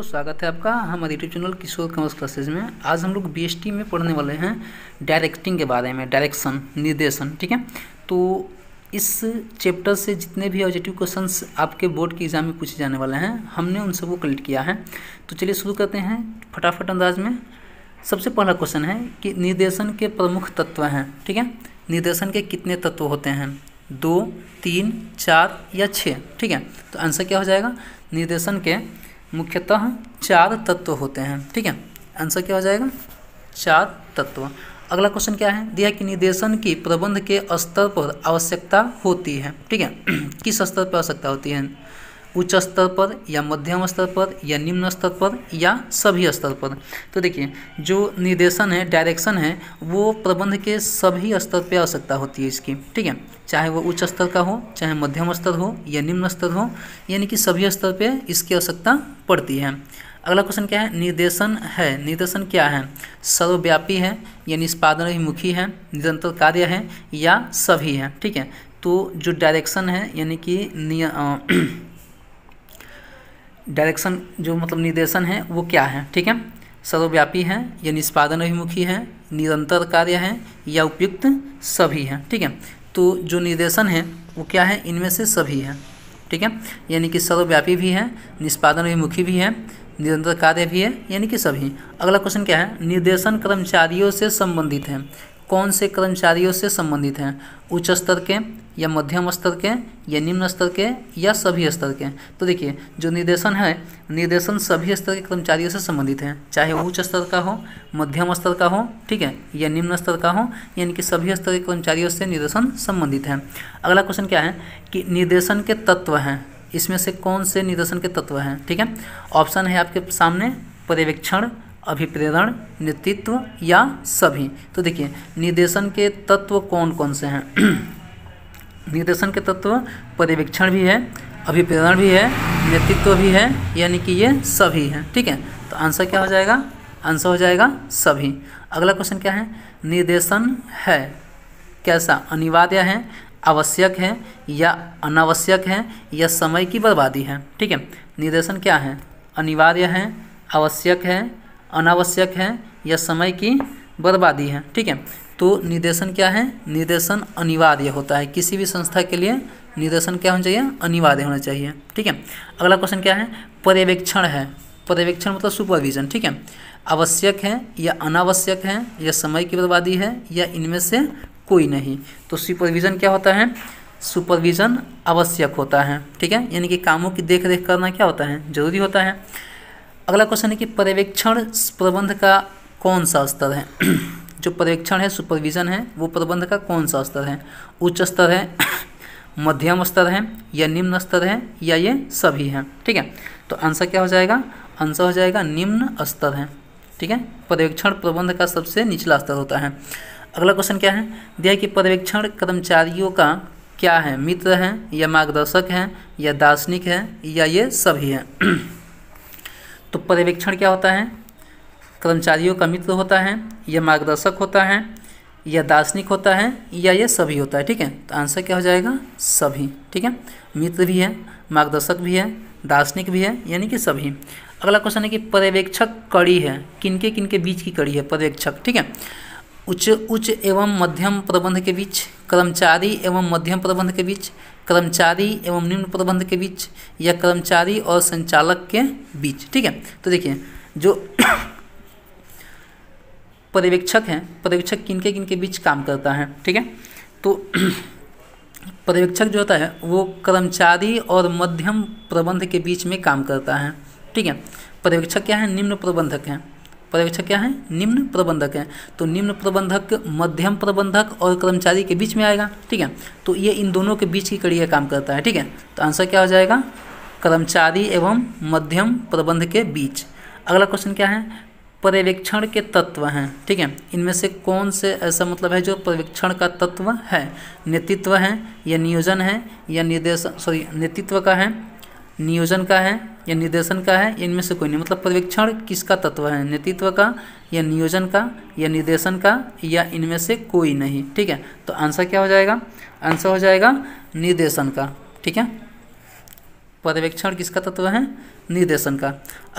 तो स्वागत है आपका हमारे YouTube channel Kishore commerce classes में आज हम लोग बी में पढ़ने वाले हैं डायरेक्टिंग के बारे में डायरेक्शन निर्देशन ठीक है तो इस चैप्टर से जितने भी ऑब्जेक्टिव क्वेश्चन आपके बोर्ड के एग्ज़ाम में पूछे जाने वाले हैं हमने उन सबको कलेक्ट किया है तो चलिए शुरू करते हैं फटाफट अंदाज में सबसे पहला क्वेश्चन है कि निर्देशन के प्रमुख तत्व हैं ठीक है निर्देशन के कितने तत्व होते हैं दो तीन चार या छः ठीक है तो आंसर क्या हो जाएगा निर्देशन के मुख्यतः चार तत्व होते हैं ठीक है आंसर क्या हो जाएगा चार तत्व अगला क्वेश्चन क्या है दिया कि निर्देशन की प्रबंध के स्तर पर आवश्यकता होती है ठीक है किस स्तर पर आवश्यकता होती है उच्च स्तर पर या मध्यम स्तर पर या निम्न स्तर पर या सभी स्तर पर तो देखिए जो निर्देशन है डायरेक्शन है वो प्रबंध के सभी स्तर पर आवश्यकता होती है इसकी ठीक है चाहे वो उच्च स्तर का हो चाहे मध्यम स्तर हो या निम्न स्तर हो यानी कि सभी स्तर पर इसकी आवश्यकता पड़ती है अगला क्वेश्चन क्या है निर्देशन है निर्देशन क्या है सर्वव्यापी है या निष्पादन मुखी है निरंतर कार्य है या सभी है ठीक है तो जो डायरेक्शन है यानी कि डायरेक्शन जो मतलब निर्देशन है वो क्या है ठीक है सर्वव्यापी है या निष्पादन अभिमुखी है निरंतर कार्य है या उपयुक्त सभी है ठीक है तो जो निर्देशन है वो क्या है इनमें से सभी है ठीक है यानी कि सर्वव्यापी भी है निष्पादन अभिमुखी भी है निरंतर कार्य भी है यानी कि सभी अगला क्वेश्चन क्या है निर्देशन कर्मचारियों से संबंधित है कौन से कर्मचारियों से संबंधित हैं उच्च स्तर के या मध्यम स्तर के या निम्न स्तर के या सभी स्तर के तो देखिए जो निर्देशन है निर्देशन सभी स्तर के कर्मचारियों से संबंधित है चाहे उच्च स्तर का हो मध्यम स्तर का हो ठीक है या निम्न स्तर का हो यानी कि सभी स्तर के कर्मचारियों से निर्देशन संबंधित है अगला क्वेश्चन क्या है कि निर्देशन के तत्व हैं इसमें से कौन से निर्देशन के तत्व हैं ठीक है ऑप्शन है आपके सामने पर्यवेक्षण अभिप्रेरण नेतृत्व या सभी तो देखिए निर्देशन के तत्व कौन कौन से हैं निर्देशन के तत्व पर्यवेक्षण भी है अभिप्रेरण भी है नेतृत्व भी है यानी कि ये सभी हैं ठीक है तो आंसर क्या हो जाएगा आंसर हो जाएगा सभी अगला क्वेश्चन क्या है निर्देशन है कैसा अनिवार्य है आवश्यक है या अनावश्यक है या समय की बर्बादी है ठीक है निर्देशन क्या है अनिवार्य है आवश्यक है अनावश्यक है या समय की बर्बादी है ठीक है तो निर्देशन क्या है निर्देशन अनिवार्य होता है किसी भी संस्था के लिए निर्देशन क्या होना चाहिए अनिवार्य होना चाहिए ठीक है अगला क्वेश्चन क्या है पर्यवेक्षण है पर्यवेक्षण मतलब सुपरविजन ठीक है आवश्यक है या अनावश्यक है या समय की बर्बादी है या इनमें से कोई नहीं तो सुपरविज़न क्या होता है सुपरविज़न आवश्यक होता है ठीक है यानी कि कामों की देख रेख करना क्या होता है ज़रूरी होता है अगला क्वेश्चन है कि पर्यवेक्षण प्रबंध का कौन सा स्तर है जो पर्यवेक्षण है सुपरविजन है वो प्रबंध का कौन सा स्तर है उच्च स्तर है मध्यम स्तर है या निम्न स्तर है या ये सभी हैं ठीक है तो आंसर क्या हो जाएगा आंसर हो जाएगा निम्न स्तर है ठीक है पर्यवेक्षण प्रबंध का सबसे निचला स्तर होता है अगला क्वेश्चन क्या है दिया कि पर्यवेक्षण कर्मचारियों का क्या है मित्र हैं या मार्गदर्शक हैं या दार्शनिक है या ये सभी हैं तो पर्यवेक्षण क्या होता है कर्मचारियों का मित्र होता है या मार्गदर्शक होता है या दार्शनिक होता है या ये सभी होता है ठीक है तो आंसर क्या हो जाएगा सभी ठीक है मित्र भी है मार्गदर्शक भी है दार्शनिक भी है यानी कि सभी अगला क्वेश्चन है कि पर्यवेक्षक कड़ी है किनके किनके बीच की कड़ी है पर्यवेक्षक ठीक है उच्च उच्च एवं मध्यम प्रबंध के बीच कर्मचारी एवं मध्यम प्रबंध के बीच कर्मचारी एवं निम्न प्रबंध के बीच या कर्मचारी और संचालक के बीच ठीक है तो देखिए जो पर्यवेक्षक हैं पर्यवेक्षक किनके किनके बीच काम करता है ठीक है तो पर्यवेक्षक जो होता है वो कर्मचारी और मध्यम प्रबंध के बीच में काम करता है ठीक है पर्यवेक्षक क्या है निम्न प्रबंधक हैं पर्यवेक्षक क्या हैं निम्न प्रबंधक हैं तो निम्न प्रबंधक मध्यम प्रबंधक और कर्मचारी के बीच में आएगा ठीक है तो ये इन दोनों के बीच की कड़ी का काम करता है ठीक है तो आंसर क्या हो जाएगा कर्मचारी एवं मध्यम प्रबंध के बीच अगला क्वेश्चन क्या है पर्यवेक्षण के तत्व हैं ठीक है इनमें से कौन से ऐसा मतलब है जो पर्यवेक्षण का तत्व है नेतृत्व है या नियोजन है या निर्देश सॉरी नेतृत्व का है नियोजन का है या निर्देशन का है इनमें से कोई नहीं मतलब पर्यवेक्षण किसका तत्व है नेतृत्व का या नियोजन का या निर्देशन का या इनमें से कोई नहीं ठीक है तो आंसर क्या हो जाएगा आंसर हो जाएगा निर्देशन का ठीक है पर्यवेक्षण किसका तत्व है निर्देशन का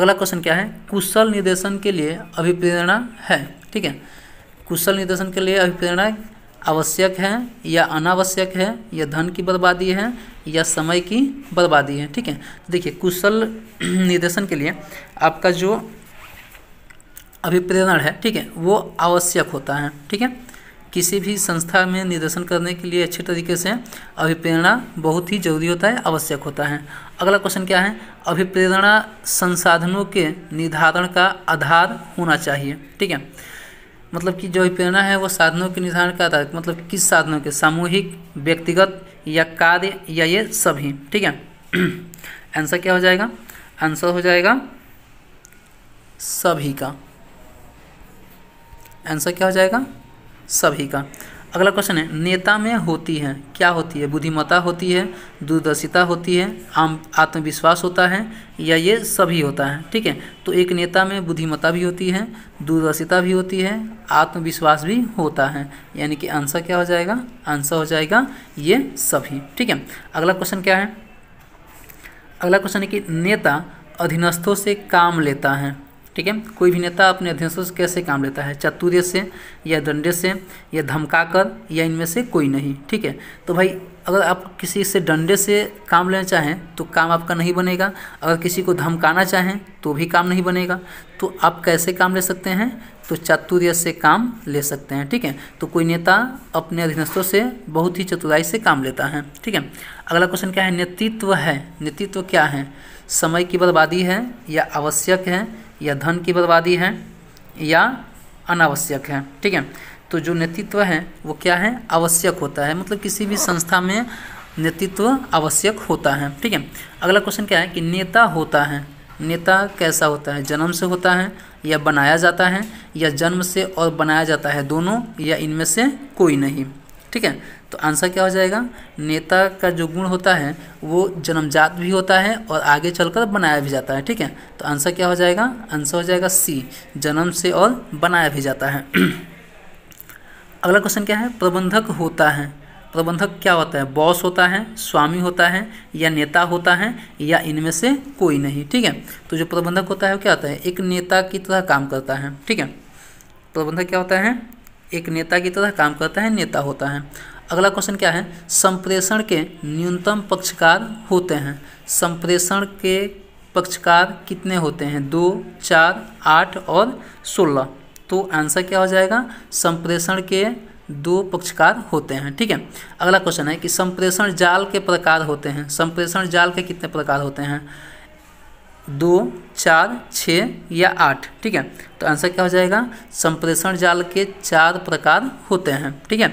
अगला क्वेश्चन क्या है कुशल निर्देशन के लिए अभिप्रेरणा है ठीक है कुशल निर्देशन के लिए अभिप्रेरणा आवश्यक है या अनावश्यक है या धन की बर्बादी है या समय की बर्बादी है ठीक है तो देखिए कुशल निर्देशन के लिए आपका जो अभिप्रेरण है ठीक है वो आवश्यक होता है ठीक है किसी भी संस्था में निर्देशन करने के लिए अच्छे तरीके से अभिप्रेरणा बहुत ही जरूरी होता है आवश्यक होता है अगला क्वेश्चन क्या है अभिप्रेरणा संसाधनों के निर्धारण का आधार होना चाहिए ठीक है मतलब कि जो प्रेरणा है वो साधनों के निर्धारण का आधार मतलब किस साधनों के सामूहिक व्यक्तिगत या कार्य या ये सभी ठीक है आंसर क्या हो जाएगा आंसर हो जाएगा सभी का आंसर क्या हो जाएगा सभी का अगला क्वेश्चन है नेता में होती है क्या होती है बुद्धिमता होती है दूरदर्शिता होती है आम आत्मविश्वास होता है या ये सभी होता है ठीक है तो एक नेता में बुद्धिमता भी होती है दूरदर्शिता भी होती है आत्मविश्वास भी होता है यानी कि आंसर क्या हो जाएगा आंसर हो जाएगा ये सभी ठीक है अगला क्वेश्चन क्या है अगला क्वेश्चन है कि नेता अधीनस्थों से काम लेता है ठीक है कोई भी नेता अपने अध्यक्षों से कैसे काम लेता है चतुर्य से या डंडे से या धमकाकर या इनमें से कोई नहीं ठीक है तो भाई अगर आप किसी से डंडे से काम लेना चाहें तो काम आपका नहीं बनेगा अगर किसी को धमकाना चाहें तो भी काम नहीं बनेगा तो आप कैसे काम ले सकते हैं तो चातुर्य से काम ले सकते हैं ठीक है तो कोई नेता अपने अधीनस्थों से बहुत ही चतुराई से काम लेता है ठीक है अगला क्वेश्चन क्या है नेतृत्व है नेतृत्व क्या है समय की बर्बादी है या आवश्यक है या धन की बर्बादी है या अनावश्यक है ठीक है तो जो नेतृत्व है वो क्या है आवश्यक होता है मतलब किसी भी संस्था में नेतृत्व आवश्यक होता है ठीक है अगला क्वेश्चन क्या है कि नेता होता है नेता कैसा होता है जन्म से होता है या बनाया जाता है या जन्म से और बनाया जाता है दोनों या इनमें से कोई नहीं ठीक है तो आंसर क्या हो जाएगा नेता का जो गुण होता है वो जन्मजात भी होता है और आगे चलकर बनाया भी जाता है ठीक है तो आंसर क्या हो जाएगा आंसर हो जाएगा सी जन्म से और बनाया भी जाता है अगला क्वेश्चन क्या है प्रबंधक होता है प्रबंधक क्या होता है बॉस होता है स्वामी होता है या नेता होता है या इनमें से कोई नहीं ठीक है तो जो प्रबंधक होता है वो क्या होता है एक नेता की तरह काम करता है ठीक है प्रबंधक क्या होता है एक नेता की तरह काम करता है नेता होता है अगला क्वेश्चन क्या है संप्रेषण के न्यूनतम पक्षकार होते हैं संप्रेषण के पक्षकार कितने होते हैं दो चार आठ और सोलह तो आंसर क्या हो जाएगा संप्रेषण के दो पक्षकार होते हैं ठीक है अगला क्वेश्चन है कि संप्रेषण जाल के प्रकार होते हैं संप्रेषण जाल के कितने प्रकार होते हैं दो चार छः या आठ ठीक है तो आंसर क्या हो जाएगा संप्रेषण जाल के चार प्रकार होते हैं ठीक है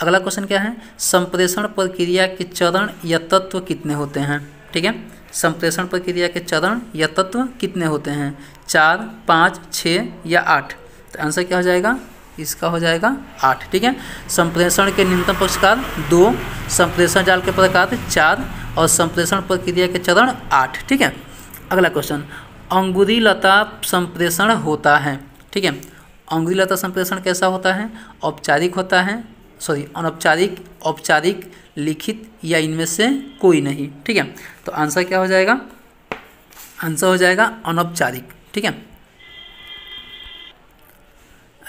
अगला क्वेश्चन क्या है संप्रेषण प्रक्रिया के चरण या तत्व कितने होते हैं ठीक है संप्रेषण प्रक्रिया के चरण या तत्व कितने होते हैं चार पाँच छः या आठ तो आंसर क्या हो जाएगा इसका हो जाएगा आठ ठीक है संप्रेषण के न्यूनतम पुरस्कार दो संप्रेषण जाल के प्रकार चार और संप्रेषण प्रक्रिया के चरण आठ ठीक है अगला क्वेश्चन अंगुरी लता संप्रेषण होता है ठीक है अंगुरी लता संप्रेषण कैसा होता है औपचारिक होता है सॉरी अनौपचारिक औपचारिक लिखित या इनमें से कोई नहीं ठीक है तो आंसर क्या हो जाएगा आंसर हो जाएगा अनौपचारिक ठीक है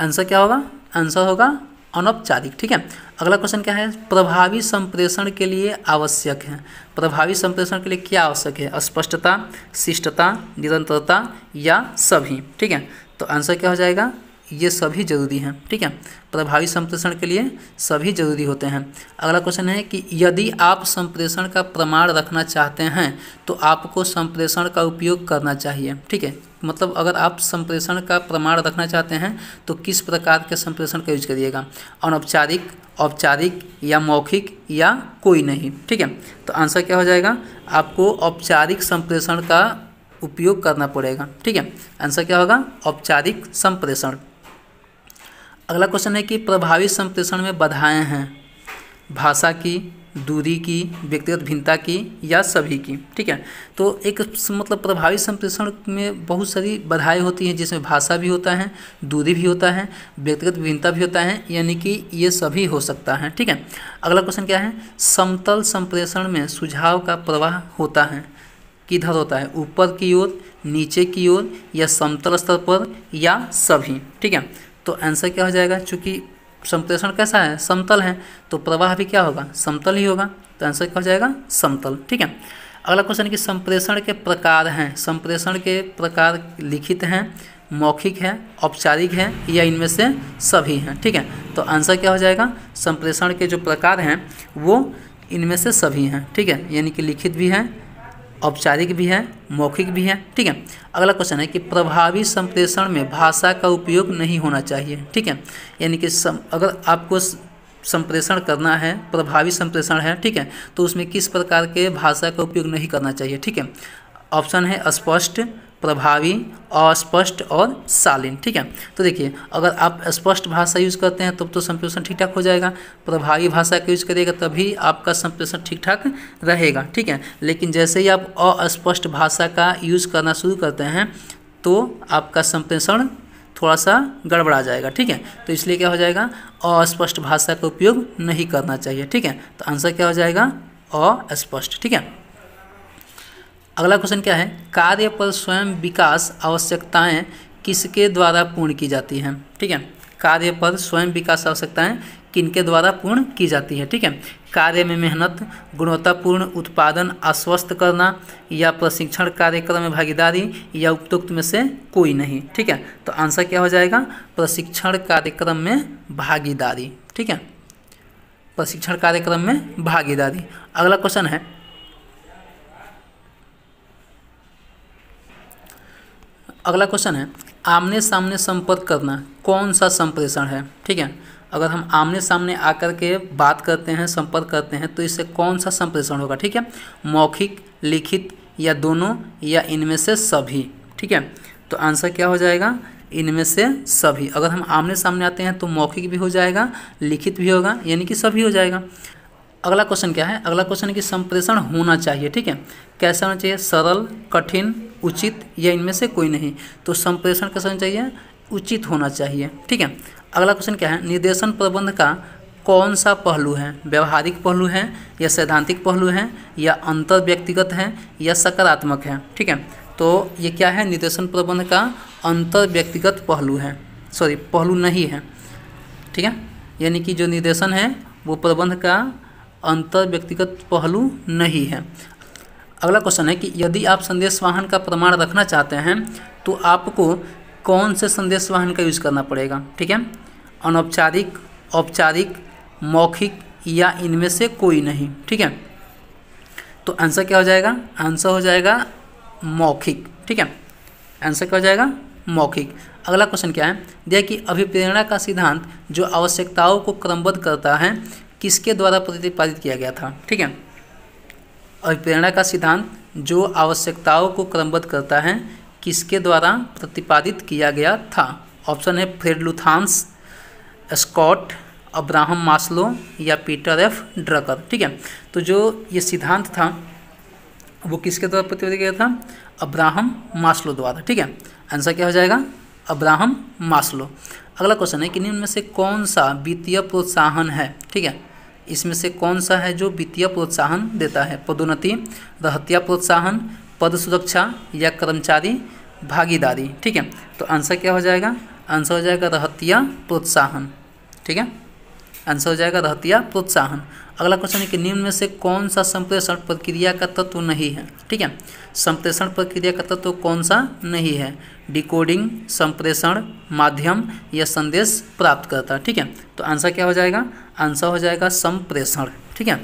आंसर क्या होगा आंसर होगा अनौपचारिक ठीक है अगला क्वेश्चन क्या है प्रभावी संप्रेषण के लिए आवश्यक है प्रभावी संप्रेषण के लिए क्या आवश्यक है स्पष्टता शिष्टता निरंतरता या सभी ठीक है तो आंसर क्या हो जाएगा ये सभी जरूरी हैं ठीक है प्रभावी मतलब संप्रेषण के लिए सभी जरूरी होते हैं अगला क्वेश्चन है कि यदि आप संप्रेषण का प्रमाण रखना चाहते हैं तो आपको संप्रेषण का उपयोग करना चाहिए ठीक है मतलब अगर आप संप्रेषण का प्रमाण रखना चाहते हैं तो किस प्रकार के संप्रेषण का यूज करिएगा अनौपचारिक औपचारिक या मौखिक या कोई नहीं ठीक है तो आंसर क्या हो जाएगा आपको औपचारिक संप्रेषण का उपयोग करना पड़ेगा ठीक है आंसर क्या होगा औपचारिक संप्रेषण अगला क्वेश्चन है कि प्रभावी संप्रेषण में बाधाएं हैं भाषा की दूरी की व्यक्तिगत भिन्नता की या सभी की ठीक है तो एक मतलब प्रभावी संप्रेषण में बहुत सारी बधाएँ होती हैं जिसमें भाषा भी होता है दूरी भी होता है व्यक्तिगत भिन्नता भी होता है यानी कि ये सभी हो सकता है ठीक है अगला क्वेश्चन क्या है समतल संप्रेषण में सुझाव का प्रवाह होता है किधर होता है ऊपर की ओर नीचे की ओर या समतल स्तर पर या सभी ठीक है तो आंसर क्या हो जाएगा चूंकि संप्रेषण कैसा है समतल है तो प्रवाह भी क्या होगा समतल ही होगा तो आंसर क्या हो जाएगा समतल ठीक है अगला क्वेश्चन कि संप्रेषण के प्रकार हैं संप्रेषण के प्रकार लिखित हैं मौखिक है औपचारिक है या इनमें से सभी हैं ठीक है तो आंसर क्या हो जाएगा संप्रेषण के जो प्रकार हैं वो इनमें से सभी हैं ठीक है यानी कि लिखित भी हैं औपचारिक भी है मौखिक भी है ठीक है अगला क्वेश्चन है कि प्रभावी संप्रेषण में भाषा का उपयोग नहीं होना चाहिए ठीक है यानी कि सम अगर आपको संप्रेषण करना है प्रभावी संप्रेषण है ठीक है तो उसमें किस प्रकार के भाषा का उपयोग नहीं करना चाहिए ठीक है ऑप्शन है स्पष्ट प्रभावी अस्पष्ट और शालीन ठीक है तो देखिए अगर आप स्पष्ट भाषा यूज़ करते हैं तब तो, तो संप्रेषण ठीक ठाक हो जाएगा प्रभावी भाषा का यूज़ करिएगा तभी आपका संप्रेषण ठीक ठाक रहेगा ठीक है लेकिन जैसे ही आप अस्पष्ट भाषा का यूज़ करना शुरू करते हैं तो आपका संप्रेषण थोड़ा सा गड़बड़ा जाएगा ठीक है तो इसलिए क्या हो जाएगा अस्पष्ट भाषा का उपयोग नहीं करना चाहिए ठीक है तो आंसर क्या हो जाएगा अस्पष्ट ठीक है अगला क्वेश्चन क्या है कार्य पर स्वयं विकास आवश्यकताएं किसके द्वारा पूर्ण की जाती हैं ठीक है कार्य पर स्वयं विकास आवश्यकताएं किनके द्वारा पूर्ण की जाती है ठीक है कार्य में मेहनत गुणवत्तापूर्ण उत्पादन आश्वस्त करना या प्रशिक्षण कार्यक्रम में भागीदारी या उपयुक्त में से कोई नहीं ठीक है तो आंसर क्या हो जाएगा प्रशिक्षण कार्यक्रम में भागीदारी ठीक है प्रशिक्षण कार्यक्रम में भागीदारी अगला क्वेश्चन है अगला क्वेश्चन है आमने सामने संपर्क करना कौन सा संप्रेषण है ठीक है अगर हम आमने सामने आकर के बात करते हैं संपर्क करते हैं तो इससे कौन सा संप्रेषण होगा ठीक है मौखिक लिखित या दोनों या इनमें से सभी ठीक है तो आंसर क्या हो जाएगा इनमें से सभी अगर हम आमने सामने आते हैं तो मौखिक भी हो जाएगा लिखित भी होगा यानी कि सभी हो जाएगा अगला क्वेश्चन क्या है अगला क्वेश्चन है कि संप्रेषण होना चाहिए ठीक है कैसा होना चाहिए सरल कठिन उचित या इनमें से कोई नहीं तो संप्रेषण कैसा होना चाहिए उचित होना चाहिए ठीक है अगला क्वेश्चन क्या है निर्देशन प्रबंध का कौन सा पहलू है व्यवहारिक पहलू है या सैद्धांतिक पहलू है या अंतर व्यक्तिगत है या सकारात्मक है ठीक है तो ये क्या है निर्देशन प्रबंध का अंतर व्यक्तिगत पहलू है सॉरी पहलू नहीं है ठीक है यानी कि जो निर्देशन है वो प्रबंध का अंतर व्यक्तिगत पहलू नहीं है अगला क्वेश्चन है कि यदि आप संदेश वाहन का प्रमाण रखना चाहते हैं तो आपको कौन से संदेश वाहन का यूज़ करना पड़ेगा ठीक है अनौपचारिक औपचारिक मौखिक या इनमें से कोई नहीं ठीक है तो आंसर क्या हो जाएगा आंसर हो जाएगा मौखिक ठीक है आंसर क्या हो जाएगा मौखिक अगला क्वेश्चन क्या है दिया कि अभिप्रेरणा का सिद्धांत जो आवश्यकताओं को क्रमबद्ध करता है किसके द्वारा प्रतिपादित किया गया था ठीक है और प्रेरणा का सिद्धांत जो आवश्यकताओं को क्रमबद्ध करता है किसके द्वारा प्रतिपादित किया गया था ऑप्शन है फ्रेडलुथांस स्कॉट अब्राहम मास्लो या पीटर एफ ड्रकर ठीक है तो जो ये सिद्धांत था वो किसके द्वारा प्रतिपादित किया था अब्राहम मास्लो द्वारा ठीक है आंसर क्या हो जाएगा अब्राहम मास्लो अगला क्वेश्चन है कि निम्न में से कौन सा वित्तीय प्रोत्साहन है ठीक है इसमें से कौन सा है जो वित्तीय प्रोत्साहन देता है पदोन्नति रहतिया प्रोत्साहन पद सुरक्षा या कर्मचारी भागीदारी ठीक है तो आंसर क्या हो जाएगा आंसर हो जाएगा रहतिया प्रोत्साहन ठीक है आंसर हो जाएगा रहतिया प्रोत्साहन अगला क्वेश्चन है कि निम्न में से कौन सा संप्रेषण प्रक्रिया का तत्व नहीं है ठीक है संप्रेषण प्रक्रिया का तत्व कौन सा नहीं है डिकोडिंग संप्रेषण माध्यम या संदेश प्राप्त करता है ठीक है तो आंसर क्या हो जाएगा आंसर हो जाएगा संप्रेषण ठीक है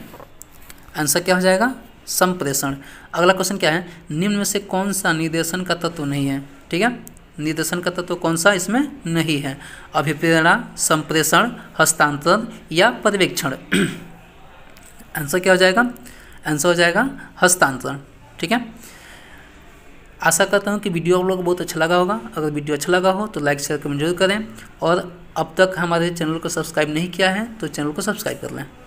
आंसर क्या हो जाएगा संप्रेषण अगला क्वेश्चन क्या है निम्न में से कौन सा निर्देशन का तत्व नहीं है ठीक है निर्देशन का तत्व कौन सा इसमें नहीं है अभिप्रेरणा संप्रेषण हस्तांतरण या पर्यवेक्षण आंसर क्या हो जाएगा आंसर हो जाएगा हस्तांतरण ठीक है आशा करता हूँ कि वीडियो आप लोग को बहुत अच्छा लगा होगा अगर वीडियो अच्छा लगा हो तो लाइक शेयर कमेंट जरूर करें और अब तक हमारे चैनल को सब्सक्राइब नहीं किया है तो चैनल को सब्सक्राइब कर लें